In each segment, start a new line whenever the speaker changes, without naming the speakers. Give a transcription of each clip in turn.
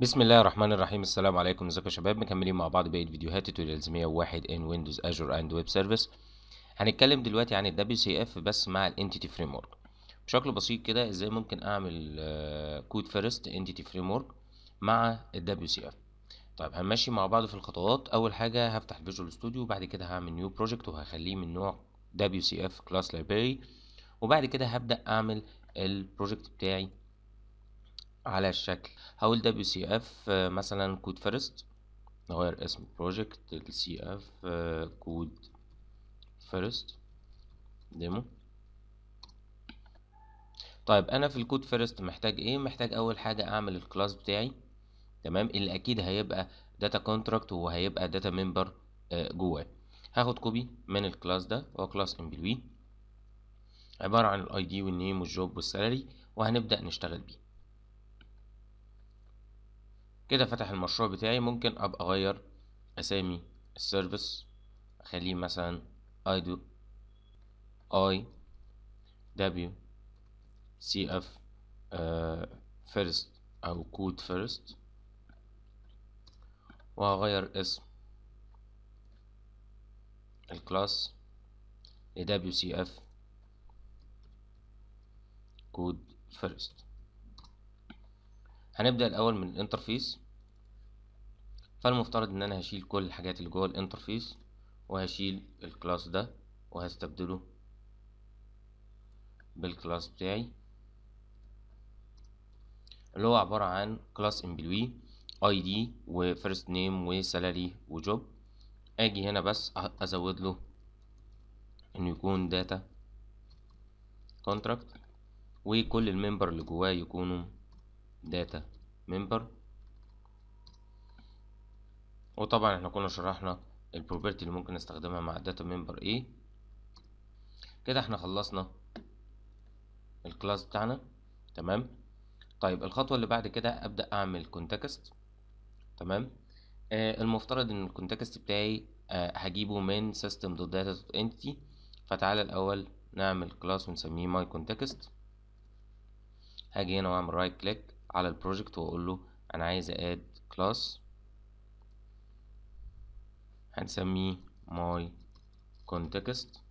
بسم الله الرحمن الرحيم السلام عليكم ازيكم يا شباب مكملين مع بعض بقيه فيديوهات توتوريالز 101 ان ويندوز ازور اند ويب سيرفيس هنتكلم دلوقتي عن الدبليو سي اف بس مع الانتيتي فريم ورك بشكل بسيط كده ازاي ممكن اعمل كود فيرست انتيتي فريم ورك مع الدبليو سي اف طيب هنمشي مع بعض في الخطوات اول حاجه هفتح فيجوال ستوديو وبعد كده هعمل نيو بروجكت وهخليه من نوع دبليو سي اف كلاس لايبرري وبعد كده هبدا اعمل البروجكت بتاعي على الشكل هقول دبليو سي اف مثلا كود فيرست نغير اسم بروجكت سي اف كود فيرست ديمو طيب انا في الكود فيرست محتاج ايه محتاج اول حاجه اعمل الكلاس بتاعي تمام اللي اكيد هيبقى داتا كونتراكت وهيبقى داتا ممبر جواه هاخد كوبي من الكلاس ده هو كلاس امبلوي عباره عن الاي دي والنيم والجوب والسالري وهنبدا نشتغل بيه كده فتح المشروع بتاعي ممكن ابقى اغير اسامي السيرفيس اخليه مثلا دو اي دبليو سي اف فيرست او كود فيرست وهغير اسم الكلاس ل اف كود فيرست هنبدأ الأول من الانترفيس فالمفترض ان انا هشيل كل الحاجات اللي جوه الانترفيس وهشيل الكلاس ده وهستبدله بالكلاس بتاعي اللي هو عبارة عن كلاس امبلوي اي دي وفيرست نيم وسالاري وجوب اجي هنا بس ازود له انه يكون داتا كونتراكت وكل الممبر اللي جواه يكونوا داتا ممبر وطبعا احنا كنا شرحنا البروبرتي اللي ممكن نستخدمها مع داتا ممبر ايه كده احنا خلصنا الكلاس بتاعنا تمام طيب الخطوه اللي بعد كده ابدا اعمل كونتكست تمام آه المفترض ان الكونتكست بتاعي آه هجيبه من system.data.entity فتعالى الاول نعمل كلاس ونسميه كونتكست هاجي هنا واعمل رايت كليك على البروجكت واقول له انا عايز اد كلاس هنسميه ماي كونتكست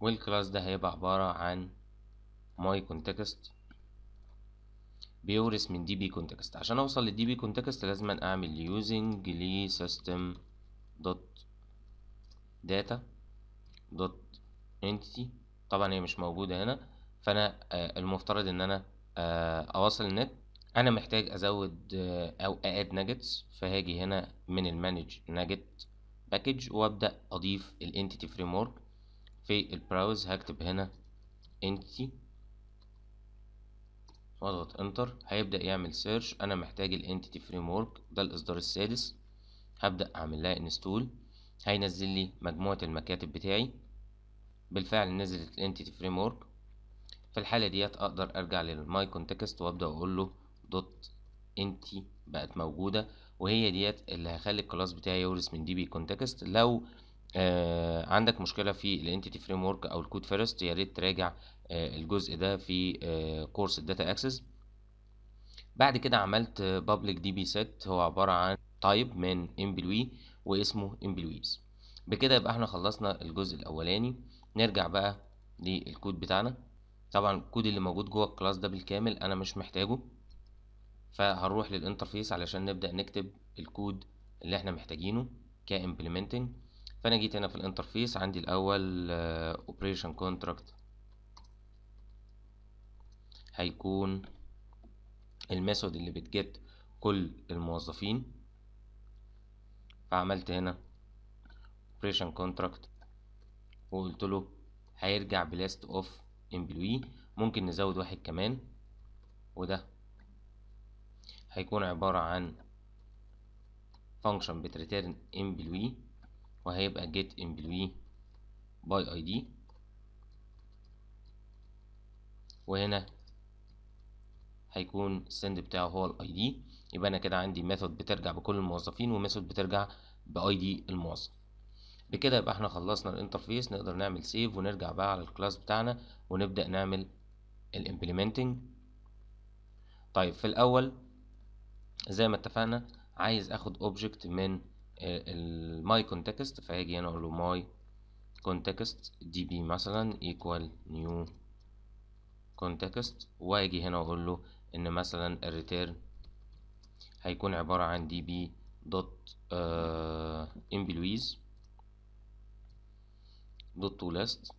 والكلاس ده هيبقى عبارة عن ماي كونتكست بيورث من دي بي كونتكست عشان اوصل للدي بي كونتكست لازم اعمل using سيستم دوت داتا دوت انتي طبعا هي مش موجودة هنا فانا آه، المفترض ان انا آه، اواصل النت انا محتاج ازود آه، او اد ناجتس فهاجي هنا من المانج ناجت باكج وابدا اضيف الانتيتي فريم في البراوز هكتب هنا entity واضغط انتر هيبدا يعمل سيرش انا محتاج الانتيتي فريم ده الاصدار السادس هبدا اعمل لها انستول هينزل لي مجموعة المكاتب بتاعي بالفعل نزلت الانتيتي فريم ورك في الحالة ديت اقدر ارجع للماي كونتكست وابدأ اقول له دوت انتي بقت موجودة وهي ديت اللي هخلي الكلاس بتاعي يورث من دي بي كونتكست لو آه عندك مشكله في الانتيتي فريم ورك او الكود فيرست يا ريت تراجع آه الجزء ده في آه كورس الداتا اكسس بعد كده عملت بابليك دي بي ست هو عباره عن تايب من امبلوي واسمه امبلويز بكده يبقى احنا خلصنا الجزء الاولاني نرجع بقى للكود بتاعنا طبعا الكود اللي موجود جوه الكلاس ده بالكامل انا مش محتاجه فهنروح للانترفيس علشان نبدا نكتب الكود اللي احنا محتاجينه كامبلمنتنج فانا جيت هنا في الانترفيس عندي الاول اوبريشن آه، كونتراكت هيكون الميثود اللي بتجت كل الموظفين فعملت هنا اوبريشن كونتراكت وقلت له هيرجع بلاست اوف امبلوي ممكن نزود واحد كمان وده هيكون عبارة عن function بتريتيرن employee وهيبقى get employee by id وهنا هيكون send بتاعه هو ال id يبقى انا كده عندي ميثود بترجع بكل الموظفين وميثود بترجع باي دي الموظف بكده يبقى احنا خلصنا الانترفيس نقدر نعمل سيف ونرجع بقى على الكلاس بتاعنا ونبدا نعمل الامبلمنتنج طيب في الاول زي ما اتفقنا عايز اخد اوبجكت من الماي كونتكست فهاجي هنا اقول له ماي كونتكست دي بي مثلا ايكوال نيو كونتكست واجي هنا اقول له ان مثلا الريتيرن هيكون عبارة عن دي بي دوت امبلويز دوت تو لاست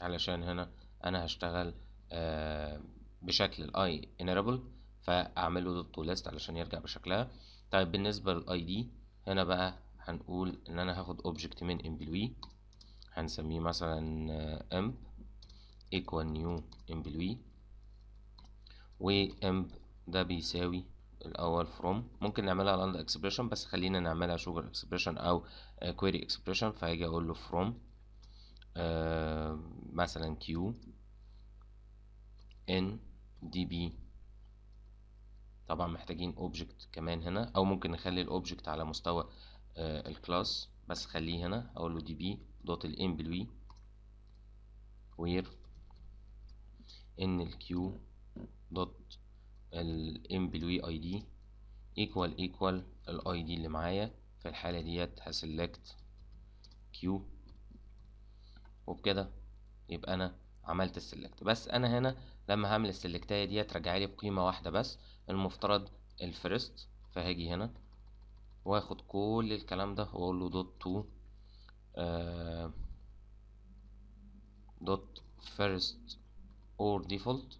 علشان هنا انا هشتغل آه، بشكل الاي انيربل فاعمله دوت تو لاست علشان يرجع بشكلها طيب بالنسبه للاي دي هنا بقى هنقول ان انا هاخد اوبجكت من امبلوي هنسميه مثلا امب ايكوال نيو امبلوي وامب ده بيساوي الاول فروم ممكن نعملها لاند اكسبريشن بس خلينا نعملها شوجر اكسبريشن او كويري اكسبريشن فهاجي اقول له فروم آه، مثلا كيو ان دي بي طبعا محتاجين اوبجكت كمان هنا او ممكن نخلي الاوبجكت على مستوى آه، الكلاس بس خليه هنا اقول له دي بي دوت الامبلوي وير ان الكيو دوت الامبلوي اي دي ايكوال ايكوال الاي دي اللي معايا في الحالة ديت هسلكت كيو وبكده يبقى انا عملت السلكت بس انا هنا لما هعمل السلكتايه ديت لي بقيمه واحده بس المفترض الفيرست فهاجي هنا واخد كل الكلام ده واقول له دوت تو دوت فيرست اور ديفولت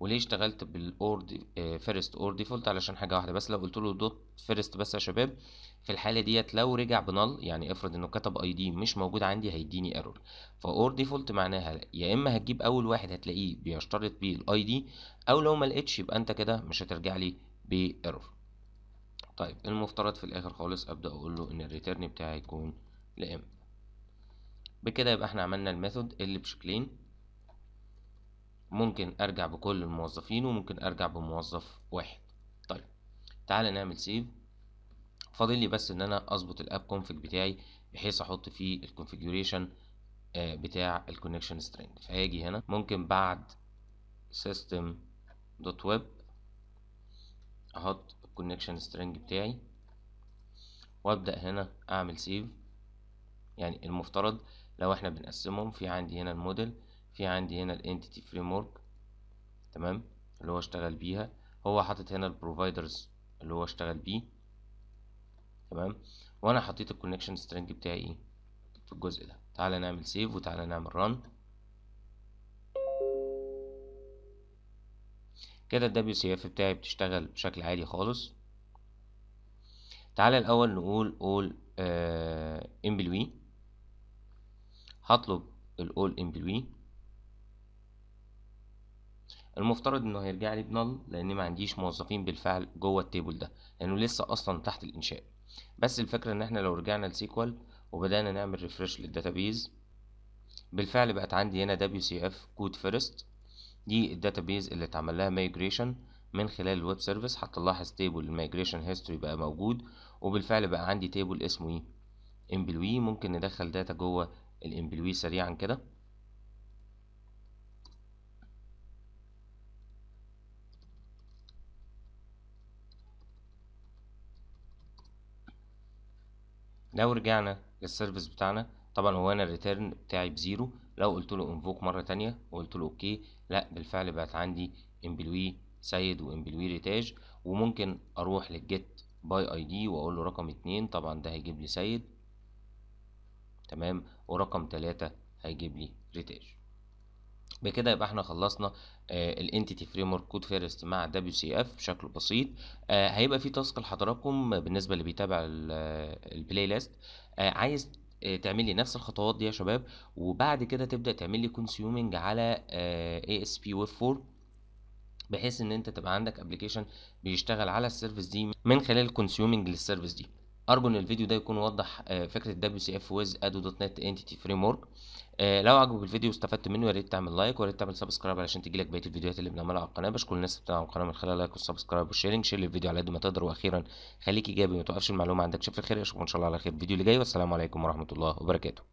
وليه اشتغلت بالاور دي آه، فيرست اور ديفولت علشان حاجه واحده بس لو قلت له دوت فيرست بس يا شباب في الحاله ديت لو رجع بنل يعني افرض انه كتب اي دي مش موجود عندي هيديني ايرور فاور ديفولت معناها يا اما هتجيب اول واحد هتلاقيه بيشترط بيه الاي دي او لو ما لقيتش يبقى انت كده مش هترجع لي بايرور طيب المفترض في الاخر خالص ابدا اقول له ان الريتيرن بتاعي يكون لام بكده يبقى احنا عملنا الميثود اللي بشكلين ممكن ارجع بكل الموظفين وممكن ارجع بموظف واحد طيب تعالى نعمل سيف فاضل لي بس ان انا اظبط الاب كونفج بتاعي بحيث احط فيه الكونفجريشن آه، بتاع الكونكشن سترينج فهاجي هنا ممكن بعد سيستم دوت ويب احط الكونكشن سترينج بتاعي وابدا هنا اعمل سيف يعني المفترض لو احنا بنقسمهم في عندي هنا الموديل في عندي هنا الانتيتي فريم ورك تمام اللي هو اشتغل بيها هو حاطط هنا البروفايدرز اللي هو اشتغل بيه تمام وانا حطيت الكونكشن سترنج بتاعي ايه في الجزء ده تعالى نعمل سيف وتعالى نعمل ران كده الدبليو سي اف بتاعي بتشتغل بشكل عادي خالص تعالى الاول نقول اول امبلوي آه، هطلب الاول امبلوي المفترض انه هيرجع لي بنل لان ما عنديش موظفين بالفعل جوه التيبل ده لانه لسه اصلا تحت الانشاء بس الفكره ان احنا لو رجعنا لسيكوال وبدانا نعمل ريفرش للداتابيز بالفعل بقت عندي هنا دبليو سي اف كود فيرست دي الداتابيز اللي اتعمل لها مايجريشن من خلال الويب سيرفيس هتلاحظ تيبل المايجريشن هيستوري بقى موجود وبالفعل بقى عندي تيبل اسمه ايه امبلوي ممكن ندخل داتا جوه الامبلوي سريعا كده لو رجعنا للسيرفيس بتاعنا طبعا هو انا الريتيرن بتاعي بزيرو لو قلت له انفوك مره تانية وقلت له اوكي لا بالفعل بقت عندي امبلوي سيد وامبلوي ريتاج وممكن اروح للجيت باي اي دي واقول له رقم اتنين طبعا ده هيجيب لي سيد تمام ورقم تلاتة هيجيب لي ريتاج بكده يبقى احنا خلصنا الانتيتي فريم ورك كود فيرست مع دبليو سي اف بشكل بسيط آه، هيبقى في تاسك لحضراتكم بالنسبه اللي بيتابع البلاي آه، آه، ليست عايز تعمل لي نفس الخطوات دي يا شباب وبعد كده تبدا تعمل لي كونسيومنج على اي اس بي ويب 4 بحيث ان انت تبقى عندك ابلكيشن بيشتغل على السيرفيس دي من خلال كونسيومنج للسيرفيس دي ارجو ان الفيديو ده يكون وضح فكره دبليو سي اف ويز ادو دوت نت انتيتي فريم ورك آه لو عجبك الفيديو واستفدت منه يا ريت تعمل لايك ويا ريت تعمل سبسكرايب علشان تجيلك بقيه الفيديوهات اللي بنعملها على القناه بشكر الناس بتاع القناه من خلال لايك والسبسكرايب والشيرنج شير الفيديو على قد ما تقدر واخيرا خليك ايجابي ما توقفش المعلومه عندك شوف الخير اشوفك ان شاء الله على خير الفيديو اللي جاي والسلام عليكم ورحمه الله وبركاته